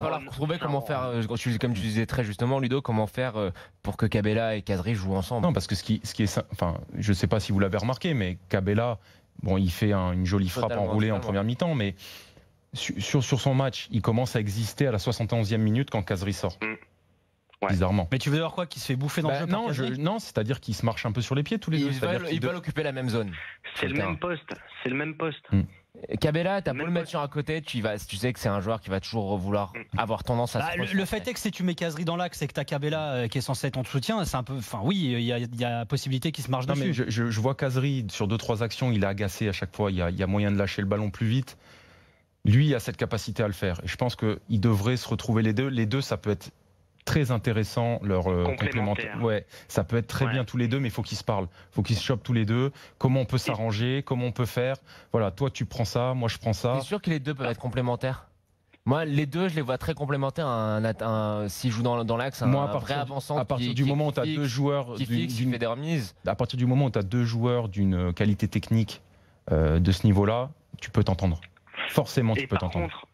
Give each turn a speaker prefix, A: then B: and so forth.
A: falloir euh, trouver comment faire, euh, comme tu disais très justement, Ludo, comment faire euh, pour que Cabella et Casri jouent ensemble. Non, parce que ce qui, ce qui est. Enfin, je ne sais pas si vous l'avez remarqué, mais Cabella, bon, il fait
B: une jolie frappe enroulée en première mi-temps, mais sur, son match, il commence à exister à la 71e minute quand Casri sort. Mm. Bizarrement. Mais tu veux dire quoi Qui se fait bouffer dans le bah, jeu Non,
A: c'est-à-dire qu'il se marche un peu sur
B: les pieds tous les deux. ils veulent
A: occuper la même zone. C'est le, même poste. C'est le même poste. Mm. Cabella, t'as pas le mettre sur côté, tu, vas, tu sais que c'est un joueur qui va toujours vouloir mm. avoir tendance à. se bah, le,
C: le fait est que si tu mets Casery dans l'axe et que t'as Cabella euh, qui est censé être en soutien, c'est un peu. Enfin, oui, il y a, y possibilité qu'il se marche non, dessus.
B: Mais je, vois Casery sur deux trois actions, il est agacé à chaque fois. Il y, a, moyen de lâcher le ballon plus vite. Lui, a cette capacité à le faire. Et je pense qu'il devrait se retrouver les deux. Les deux, ça peut être très intéressant leur euh, complémentaire. Ouais, ça peut être très bien tous les deux, mais il faut qu'ils se parlent, faut qu'ils se chopent tous les deux. Comment on peut s'arranger, comment on peut faire. Voilà, toi tu prends ça, moi je prends ça.
A: sûr que les deux peuvent être complémentaires. Moi, les deux, je les vois très complémentaires. Un, un, un s'ils jouent dans, dans l'axe, un, à vrai avançant. À partir du moment où tu as deux joueurs. d'une
B: fixe, À partir du moment où tu as deux joueurs d'une qualité technique euh, de ce niveau-là, tu peux t'entendre. Forcément, tu peux t'entendre.